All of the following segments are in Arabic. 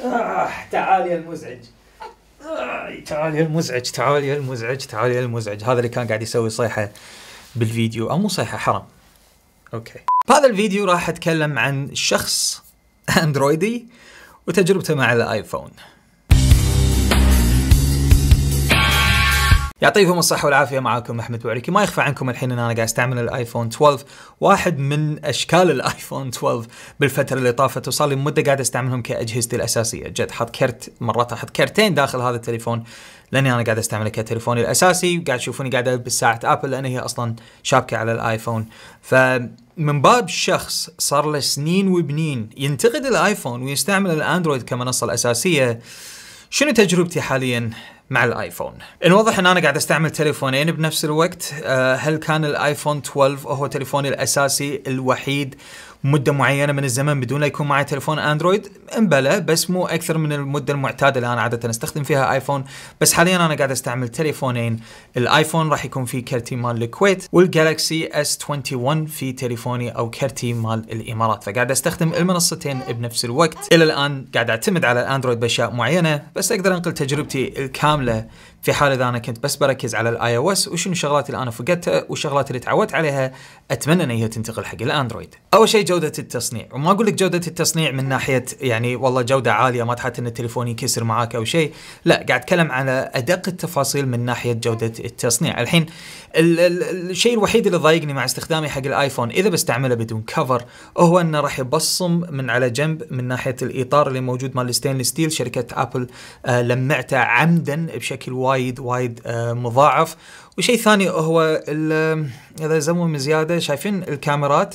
آه تعال يا المزعج آه، تعال يا المزعج تعال يا المزعج تعال يا المزعج هذا اللي كان قاعد يسوي صيحة بالفيديو أو مو صيحة حرام أوكي هذا الفيديو راح أتكلم عن شخص أندرويدي وتجربته مع الآيفون يعطيكم الصحة والعافية معاكم أحمد بوعريكي ما يخفى عنكم الحين أن أنا قاعد أستعمل الآيفون 12 واحد من أشكال الآيفون 12 بالفترة اللي طافت وصار لي مدة قاعد أستعملهم كأجهزتي الأساسية جد حط كرت مرات أحط كرتين داخل هذا التليفون لأني أنا قاعد أستعمله كتليفوني الأساسي وقاعد تشوفوني قاعد ألبس ساعة أبل لأن هي أصلا شابكة على الآيفون ف من باب شخص صار له سنين وبنين ينتقد الايفون ويستعمل الاندرويد كمنصه الاساسيه شنو تجربتي حاليا مع الايفون الواضح ان انا قاعد استعمل تليفونين بنفس الوقت آه، هل كان الايفون 12 هو تليفوني الاساسي الوحيد مده معينه من الزمن بدون لا يكون معي تليفون اندرويد امبلى بس مو اكثر من المده المعتاده اللي انا عاده استخدم فيها ايفون بس حاليا انا قاعد استعمل تليفونين الايفون راح يكون في كرتي مال الكويت والجالكسي اس 21 في تليفوني او كرتي مال الامارات فقاعد استخدم المنصتين بنفس الوقت الى الان قاعد اعتمد على الاندرويد باشياء معينه بس اقدر انقل تجربتي الكامله في حال اذا انا كنت بس بركز على الاي او اس وشنو الشغلات اللي انا فقدتها والشغلات اللي تعودت عليها اتمنى ان هي تنتقل حق الاندرويد. اول شيء جوده التصنيع، وما اقول لك جوده التصنيع من ناحيه يعني والله جوده عاليه ما تحت ان التليفون ينكسر معاك او شيء، لا قاعد اتكلم على ادق التفاصيل من ناحيه جوده التصنيع، الحين ال ال الشيء الوحيد اللي ضايقني مع استخدامي حق الايفون اذا بستعمله بدون كفر هو انه راح يبصم من على جنب من ناحيه الاطار اللي موجود مال ستينلس ستيل شركه ابل آه لمعته عمدا بشكل وايد وايد وايد آه، مضاعف وشيء ثاني هو آه، اذا زموا من زياده شايفين الكاميرات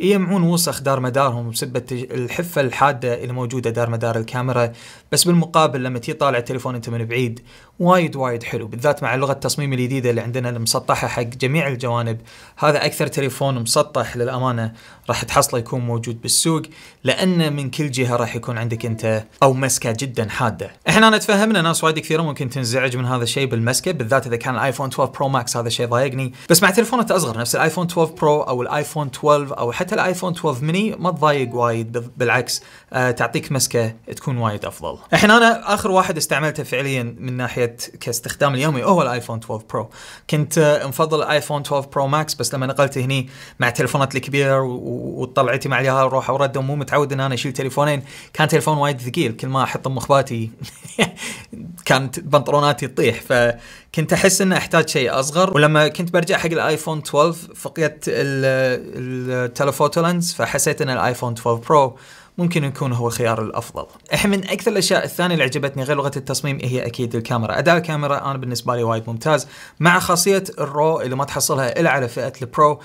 يجمعون وسخ دار مدارهم بسبب الحفة الحادة اللي موجودة دار مدار الكاميرا بس بالمقابل لما تي طالع التليفون انت من بعيد وايد وايد حلو بالذات مع لغة التصميم الجديدة اللي عندنا المسطحة حق جميع الجوانب هذا أكثر تليفون مسطح للأمانة راح تحصله يكون موجود بالسوق لأن من كل جهة راح يكون عندك أنت أو مسكة جدا حادة احنا نتفهمنا ناس وايد كثيرة ممكن تنزعج من هذا الشيء بالمسكة بالذات إذا كان الايفون 12 برو ماكس هذا الشيء ضايقني بس مع تليفونات أصغر نفس الايفون 12 برو أو الايفون 12 أو حتى حتى الايفون 12 ميني ما تضايق وايد بالعكس آه، تعطيك مسكه تكون وايد افضل الحين انا اخر واحد استعملته فعليا من ناحيه كاستخدام اليومي هو الايفون 12 برو كنت آه، مفضل الايفون 12 برو ماكس بس لما نقلت هني مع التليفونات الكبيره وطلعتي مع اليهال روح ورد ومو متعود ان انا اشيل تليفونين كان تليفون وايد ثقيل كل ما احط مخباتي كانت بنطلوناتي تطيح ف كنت احس ان احتاج شيء اصغر ولما كنت برجع حق الايفون 12 فقدت التلفوتو لينز فحسيت ان الايفون 12 برو ممكن يكون هو الخيار الافضل. الحين من اكثر الاشياء الثانيه اللي عجبتني غير لغه التصميم هي اكيد الكاميرا، اداء الكاميرا انا بالنسبه لي وايد ممتاز مع خاصيه الرو اللي ما تحصلها الا على فئه البرو،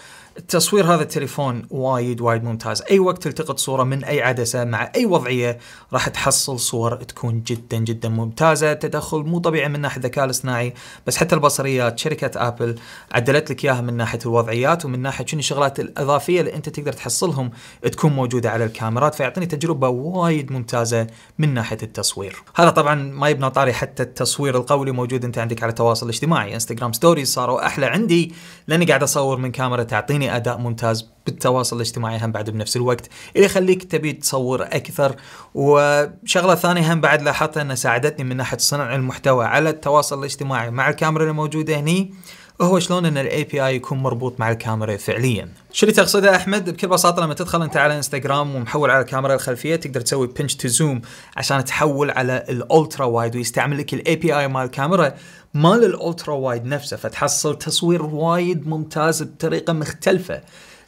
تصوير هذا التليفون وايد وايد ممتاز اي وقت تلتقط صوره من اي عدسه مع اي وضعيه راح تحصل صور تكون جدا جدا ممتازه تدخل مو طبيعي من ناحيه الذكاء الاصطناعي بس حتى البصريات شركه ابل عدلت لك اياها من ناحيه الوضعيات ومن ناحيه شنو الشغلات الاضافيه اللي انت تقدر تحصلهم تكون موجوده على الكاميرات فيعطيني تجربه وايد ممتازه من ناحيه التصوير هذا طبعا ما يبنى طاري حتى التصوير القولي موجود انت عندك على التواصل الاجتماعي انستغرام ستوريز صاروا احلى عندي لاني قاعد اصور من كاميرا تعطيني اداء ممتاز بالتواصل الاجتماعي هم بعد بنفس الوقت اللي يخليك تبي تصور اكثر وشغله ثانيه هم بعد لاحظتها انها ساعدتني من ناحيه صنع المحتوى على التواصل الاجتماعي مع الكاميرا الموجوده هني هو شلون ان الاي بي اي يكون مربوط مع الكاميرا فعليا. شو اللي تقصده احمد؟ بكل بساطه لما تدخل انت على انستغرام ومحول على الكاميرا الخلفيه تقدر تسوي بنش تو زوم عشان تحول على الالترا وايد ويستعمل لك الاي بي اي مال الكاميرا مال الالترا وايد نفسه فتحصل تصوير وايد ممتاز بطريقه مختلفه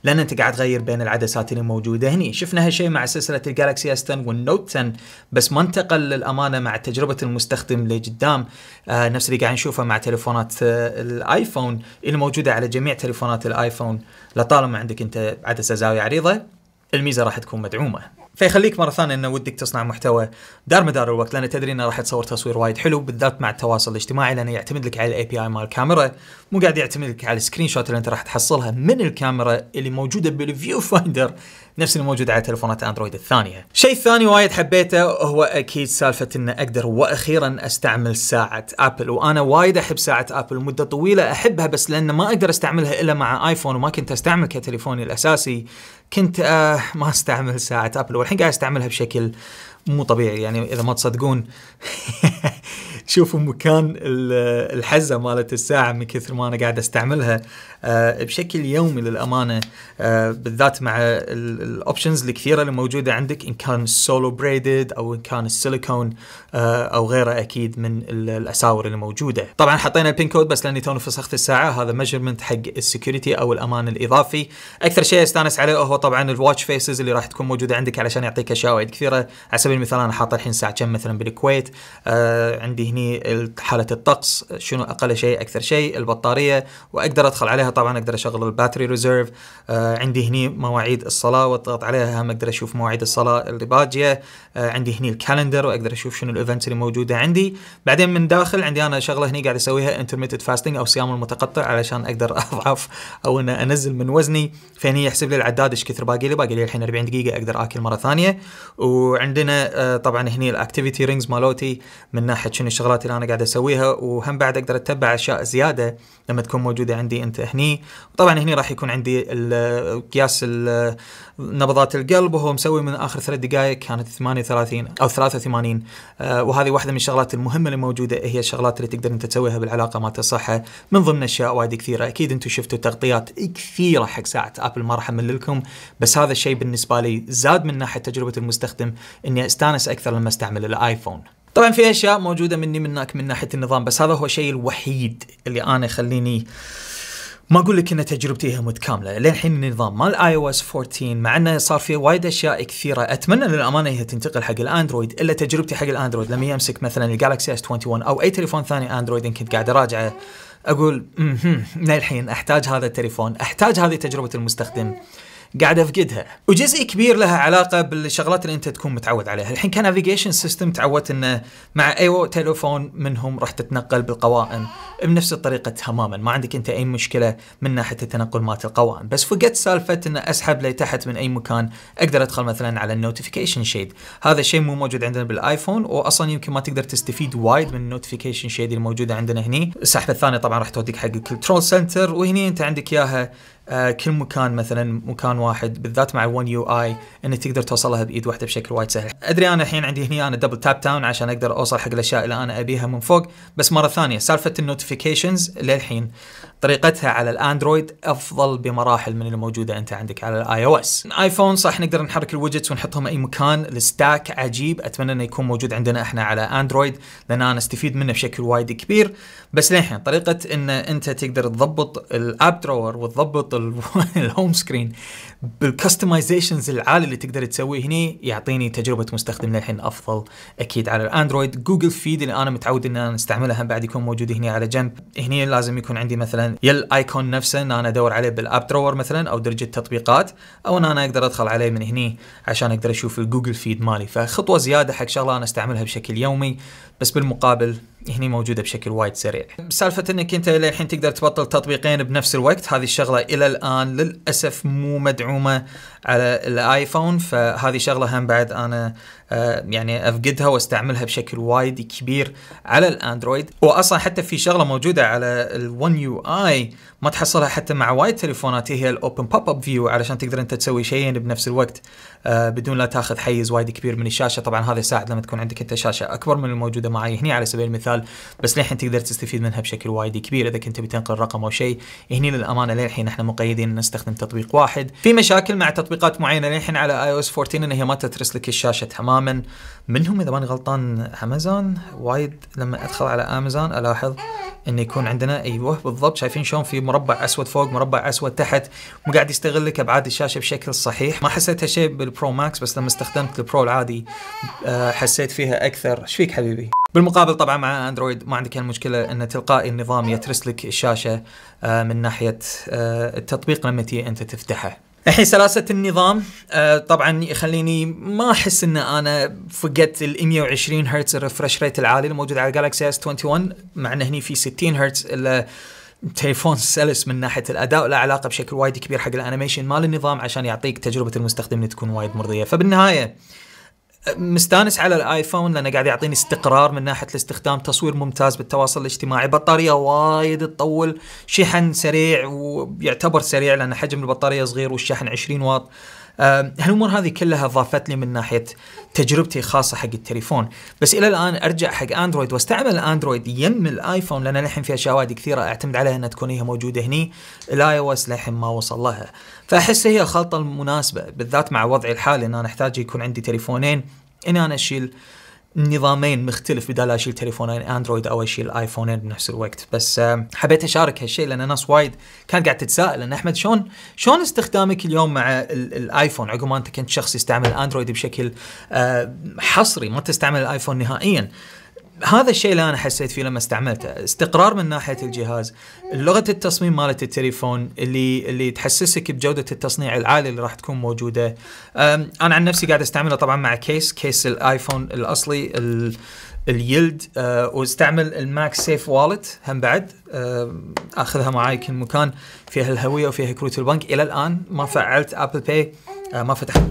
لان انت قاعد تغير بين العدسات اللي موجوده هني شفنا هالشيء مع سلسله الجالكسي اس 10 والنوت 10 بس ما انتقل للامانه مع تجربه المستخدم لقدام آه نفس اللي قاعد نشوفه مع تليفونات آه الايفون اللي موجوده على جميع تليفونات الايفون لطالما عندك انت عدسه زاويه عريضه الميزه راح تكون مدعومه فيخليك مره ثانيه انه ودك تصنع محتوى دار مدار الوقت لان تدري انه راح تصور تصوير وايد حلو بالذات مع التواصل الاجتماعي لانه يعتمد لك على الاي بي اي مال الكاميرا مو قاعد يعتمد لك على السكرين شوت اللي انت راح تحصلها من الكاميرا اللي موجوده بالفيو فايندر نفس اللي موجود على تلفونات اندرويد الثانيه. شيء ثاني وايد حبيته هو اكيد سالفه ان اقدر واخيرا استعمل ساعه ابل وانا وايد احب ساعه ابل مده طويله احبها بس لان ما اقدر استعملها الا مع ايفون وما كنت استعمل كتليفوني الاساسي كنت آه ما استعمل ساعه ابل والحين قاعد استعملها بشكل مو طبيعي يعني اذا ما تصدقون شوفوا مكان الحزه مالت الساعه من كثر ما انا قاعد استعملها آه، بشكل يومي للامانه آه، بالذات مع الاوبشنز الكثيره اللي موجوده عندك ان كان سولو بريدد او ان كان السيليكون آه، او غيره اكيد من الاساور اللي موجوده طبعا حطينا البين كود بس لاني توني فسخت الساعه هذا ميجرمنت حق السكيورتي او الامان الاضافي اكثر شيء استانس عليه هو طبعا الواتش فيسز اللي راح تكون موجوده عندك علشان يعطيك اشياء وايد كثيره على سبيل المثال انا حاط الحين الساعه كم مثلا بالكويت عندي هنا يعني حالة الطقس شنو أقل شيء أكثر شيء البطارية وأقدر أدخل عليها طبعا أقدر أشغل الباتري ريزيرف آه عندي هني مواعيد الصلاة واضغط عليها هم أقدر أشوف مواعيد الصلاة اللي باجية آه عندي هني الكالندر وأقدر أشوف شنو الإيفنتس اللي موجودة عندي بعدين من داخل عندي أنا شغلة هني قاعد أسويها انترميتد فاستنج أو صيام المتقطع علشان أقدر أضعف أو أن أنزل من وزني فهني يحسب لي العداد إيش كثر باقي لي باقي لي الحين 40 دقيقة أقدر آكل مرة ثانية وعندنا آه طبعا هني الأكتيفيتي رينجز مالوتي من ناحية شنو الشغلات الشغلات اللي انا قاعد اسويها وهم بعد اقدر اتبع اشياء زياده لما تكون موجوده عندي انت هني وطبعا هني راح يكون عندي قياس نبضات القلب وهو مسوي من اخر ثلاث دقائق كانت 38 او 83 آه، وهذه واحده من الشغلات المهمه اللي موجوده هي الشغلات اللي تقدر انت تسويها بالعلاقه مالت الصحه من ضمن اشياء وايد كثيره اكيد انتم شفتوا تغطيات كثيره حق ساعه ابل ما راح امل لكم بس هذا الشيء بالنسبه لي زاد من ناحيه تجربه المستخدم اني استانس اكثر لما استعمل الايفون طبعا في اشياء موجوده مني منك من ناحيه النظام بس هذا هو الشيء الوحيد اللي انا يخليني ما اقول لك ان تجربتي هي متكامله للحين النظام مال اي او اس 14 مع انه صار فيه وايد اشياء كثيره اتمنى للامانه هي تنتقل حق الاندرويد الا تجربتي حق الاندرويد لما يمسك مثلا الجالكسي اس 21 او اي تليفون ثاني اندرويد ان كنت قاعد اراجعه اقول للحين احتاج هذا التليفون احتاج هذه تجربه المستخدم قاعد افقدها وجزء كبير لها علاقه بالشغلات اللي انت تكون متعود عليها الحين كنافيجيشن سيستم تعودت انه مع اي تليفون منهم راح تتنقل بالقوائم بنفس الطريقه تماما ما عندك انت اي مشكله من ناحيه التنقل مالت القوائم بس فقدت سالفه ان اسحب لتحت من اي مكان اقدر ادخل مثلا على النوتيفيكيشن شيد هذا الشيء مو موجود عندنا بالايفون واصلا يمكن ما تقدر تستفيد وايد من النوتيفيكيشن شيد الموجوده عندنا هني السحبه الثانيه طبعا راح توديك حق الكنترول سنتر وهني انت عندك اياها آه، كل مكان مثلا مكان واحد بالذات مع ون يو اي انك تقدر توصلها بايد واحده بشكل وايد سهل ادري انا الحين عندي هنا انا دبل تاب تاون عشان اقدر اوصل حق الاشياء اللي انا ابيها من فوق بس مره ثانيه سالفه النوتيفيكيشنز للحين طريقتها على الاندرويد افضل بمراحل من الموجوده انت عندك على الاي او اس الايفون صح نقدر نحرك الويدجتس ونحطهم اي مكان الستاك عجيب اتمنى انه يكون موجود عندنا احنا على اندرويد لان انا استفيد منه بشكل وايد كبير بس للحين طريقه ان انت تقدر تضبط الاب درور وتضبط الهوم سكرين بالكستمايزيشنز العالي اللي تقدر تسويه هنا يعطيني تجربه مستخدم للحين افضل اكيد على الاندرويد جوجل فيد اللي انا متعود ان انا استعملها بعد يكون موجود هنا على جنب هنا لازم يكون عندي مثلا يا الايكون نفسه ان انا ادور عليه بالاب درور مثلا او درجه التطبيقات او ان انا اقدر ادخل عليه من هني عشان اقدر اشوف الجوجل فيد مالي فخطوه زياده حق شغله انا استعملها بشكل يومي بس بالمقابل هني موجوده بشكل وايد سريع سالفه انك انت للحين تقدر تبطل تطبيقين بنفس الوقت هذه الشغله الى الان للاسف مو مدعومه على الايفون فهذه شغله هم بعد انا آه، يعني افقدها واستعملها بشكل وايد كبير على الاندرويد واصلا حتى في شغله موجوده علي الون يو اي ما تحصلها حتى مع وايد تليفونات هي الاوبن بوب اب فيو علشان تقدر انت تسوي شيئين بنفس الوقت آه، بدون لا تاخذ حيز وايد كبير من الشاشه طبعا هذا يساعد لما تكون عندك انت شاشه اكبر من الموجوده معي هنا على سبيل المثال مثال بس للحين تقدر تستفيد منها بشكل وايد كبير اذا كنت بتنقل رقم او شيء هني للامانه للحين احنا مقيدين نستخدم تطبيق واحد في مشاكل مع تطبيقات معينه للحين على اي او اس 14 ان هي ما تترس لك الشاشه تماما منهم اذا ماني غلطان امازون وايد لما ادخل على امازون الاحظ ان يكون عندنا ايوه بالضبط شايفين شلون في مربع اسود فوق مربع اسود تحت مو قاعد يستغل لك ابعاد الشاشه بشكل صحيح ما حسيت هالشيء بالبرو ماكس بس لما استخدمت البرو العادي آه، حسيت فيها اكثر ايش فيك حبيبي بالمقابل طبعا مع اندرويد ما عندك المشكله ان تلقائي النظام يترس لك الشاشه آه، من ناحيه آه، التطبيق لما تي انت تفتحه. الحين سلاسه النظام آه، طبعا يخليني ما احس ان انا فقدت ال 120 هرتز الريفرش ريت العالي الموجود على جالكسي اس 21 مع ان هني في 60 هرتز الا تليفون سلس من ناحيه الاداء ولا علاقه بشكل وايد كبير حق الانيميشن مال النظام عشان يعطيك تجربه المستخدم تكون وايد مرضيه فبالنهايه مستانس على الايفون لانه قاعد يعطيني استقرار من ناحيه الاستخدام تصوير ممتاز بالتواصل الاجتماعي بطاريه وايد تطول شحن سريع ويعتبر سريع لان حجم البطاريه صغير والشحن 20 واط آه هالامور هذه كلها ضافت لي من ناحيه تجربتي الخاصه حق التليفون بس الى الان ارجع حق اندرويد واستعمل اندرويد يم الايفون لان الحين في اشياء كثيره اعتمد عليها انها تكون هي موجوده هني الاي او اس للحين ما وصل لها فاحس هي الخلطه المناسبه بالذات مع وضعي الحالي ان انا احتاج يكون عندي تليفونين اني انا اشيل نظامين مختلف بدال اشيل تليفونين اندرويد او اشيل ايفونين بنفس الوقت بس حبيت اشارك هالشيء لان ناس وايد كانت قاعد تتساءل ان احمد شلون شلون استخدامك اليوم مع الايفون عقب ما انت كنت شخص يستعمل اندرويد بشكل آه، حصري ما تستعمل الايفون نهائيا هذا الشيء اللي انا حسيت فيه لما استعملته استقرار من ناحيه الجهاز لغه التصميم مالت التليفون اللي اللي تحسسك بجوده التصنيع العالي اللي راح تكون موجوده انا عن نفسي قاعد استعمله طبعا مع كيس كيس الايفون الاصلي ال اليلد آه واستعمل الماك سيف والت هم بعد آه اخذها معي كل مكان فيها الهويه وفيها كروت البنك الى الان ما فعلت ابل باي آه ما فتحت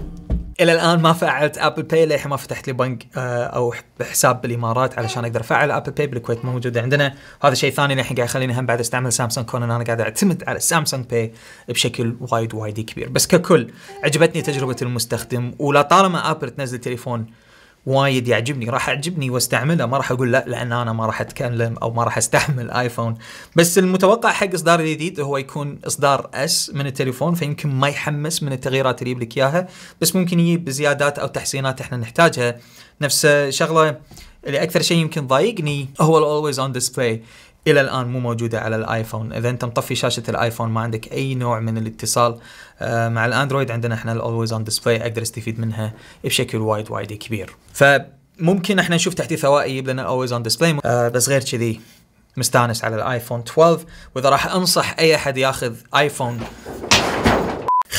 الى الان ما فعلت ابل باي للحين ما فتحت لي بنك آه، او حساب بالامارات علشان اقدر افعل ابل باي بالكويت ما موجوده عندنا هذا شيء ثاني الحين قاعد يخليني هم بعد استعمل سامسونج كون انا قاعد اعتمد على سامسونج باي بشكل وايد وايد كبير بس ككل عجبتني تجربه المستخدم ولطالما ابل تنزل تليفون وايد يعجبني راح اعجبني واستعمله ما راح اقول لا لان انا ما راح اتكلم او ما راح استحمل ايفون بس المتوقع حق اصدار الجديد هو يكون اصدار اس من التليفون فيمكن ما يحمس من التغييرات اللي يجيب لك اياها بس ممكن يجيب زيادات او تحسينات احنا نحتاجها نفس شغله اللي اكثر شيء يمكن ضايقني هو الاولويز اون ديسبلاي الى الان مو موجوده على الايفون اذا انت مطفي شاشه الايفون ما عندك اي نوع من الاتصال آه، مع الاندرويد عندنا احنا الاولويز اون ديسبلاي اقدر استفيد منها بشكل وايد وايد كبير فممكن احنا نشوف تحديث هوائي يجيب لنا اون آه، ديسبلاي بس غير كذي مستانس على الايفون 12 واذا راح انصح اي احد ياخذ ايفون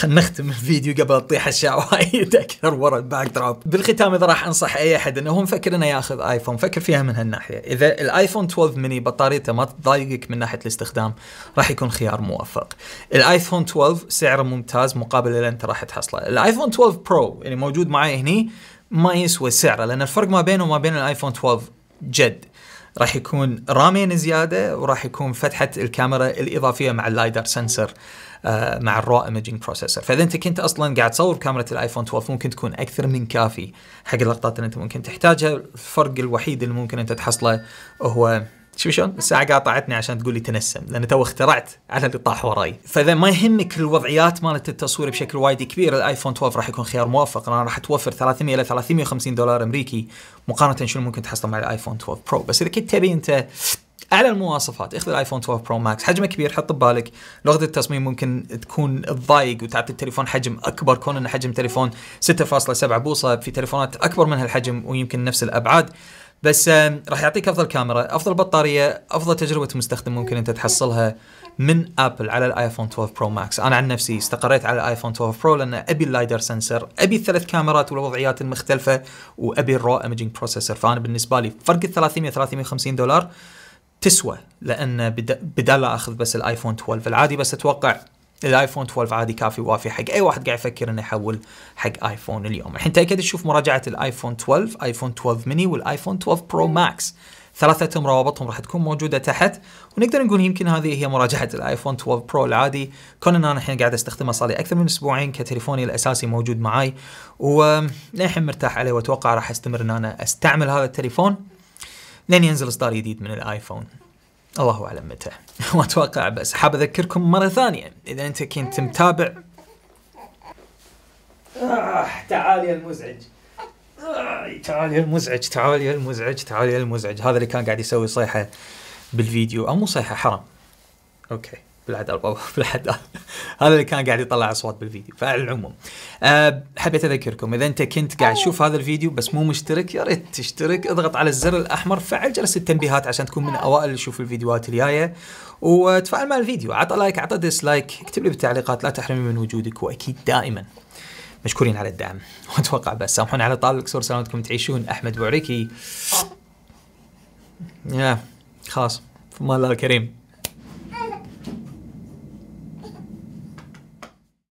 خلينا نختم الفيديو قبل تطيح وايد اكثر ورا الباك دروب بالختام اذا راح انصح اي احد انه هو مفكر انه ياخذ ايفون فكر فيها من هالناحيه اذا الايفون 12 ميني بطاريته ما تضايقك من ناحيه الاستخدام راح يكون خيار موفق الايفون 12 سعره ممتاز مقابل اللي انت راح تحصله الايفون 12 برو اللي موجود معي هني ما يسوى سعره لان الفرق ما بينه وما بين الايفون 12 جد راح يكون رامين زياده وراح يكون فتحه الكاميرا الاضافيه مع اللايدر سنسر آه، مع الرو ايمجنج بروسيسور فاذا انت كنت اصلا قاعد تصور كاميرا الايفون 12 ممكن تكون اكثر من كافي حق اللقطات اللي انت ممكن تحتاجها الفرق الوحيد اللي ممكن انت تحصله هو شوف شلون؟ الساعة قاطعتني عشان تقول لي تنسم لان تو اخترعت على اللي طاح وراي، فاذا ما يهمك الوضعيات مالت التصوير بشكل وايد كبير الايفون 12 راح يكون خيار موفق لان راح توفر 300 الى 350 دولار امريكي مقارنة شنو ممكن تحصل مع الايفون 12 برو، بس اذا كنت تبي انت اعلى المواصفات اخذ الايفون 12 برو ماكس حجمه كبير حط ببالك لغه التصميم ممكن تكون تضايق وتعطي التليفون حجم اكبر كون انه حجم تليفون 6.7 بوصه في تليفونات اكبر من هالحجم ويمكن نفس الابعاد بس راح يعطيك افضل كاميرا افضل بطاريه افضل تجربه مستخدم ممكن انت تحصلها من ابل على الايفون 12 برو ماكس انا عن نفسي استقريت على الايفون 12 برو لان ابي اللايدر سنسر ابي الثلاث كاميرات والوضعيات المختلفه وابي الرو ايمجينج بروسيسور فانا بالنسبه لي فرق ال 300 350 دولار تسوى لان بدل لا اخذ بس الايفون 12 العادي بس اتوقع الايفون 12 عادي كافي وافي حق اي واحد قاعد يفكر انه يحول حق ايفون اليوم الحين تاكد تشوف مراجعه الايفون 12 ايفون 12 ميني والايفون 12 برو ماكس ثلاثتهم روابطهم راح تكون موجوده تحت ونقدر نقول يمكن هذه هي مراجعه الايفون 12 برو العادي كون انا الحين قاعد استخدمه صار لي اكثر من اسبوعين كتليفوني الاساسي موجود معاي وللحين مرتاح عليه واتوقع راح استمر ان انا استعمل هذا التليفون لين ينزل اصدار جديد من الايفون الله اعلم متى ما اتوقع بس حاب اذكركم مره ثانيه اذا انت كنت متابع آه تعال يا المزعج آه، تعال يا المزعج تعال يا المزعج تعال يا المزعج هذا اللي كان قاعد يسوي صيحه بالفيديو او مو صيحه حرام اوكي بالعدل بالعدل هذا اللي كان قاعد يطلع اصوات بالفيديو فعلى العموم آه، حبيت اذكركم اذا انت كنت قاعد تشوف هذا الفيديو بس مو مشترك يا ريت تشترك اضغط على الزر الاحمر فعل جرس التنبيهات عشان تكون من اوائل اللي تشوف الفيديوهات الجايه وتفاعل مع الفيديو عطى لايك عطى ديسلايك اكتب لي بالتعليقات لا تحرمني من وجودك واكيد دائما مشكورين على الدعم واتوقع بس سامحوني على طال الكسور سلامتكم تعيشون احمد بوعريكي يا خلاص في الله الكريم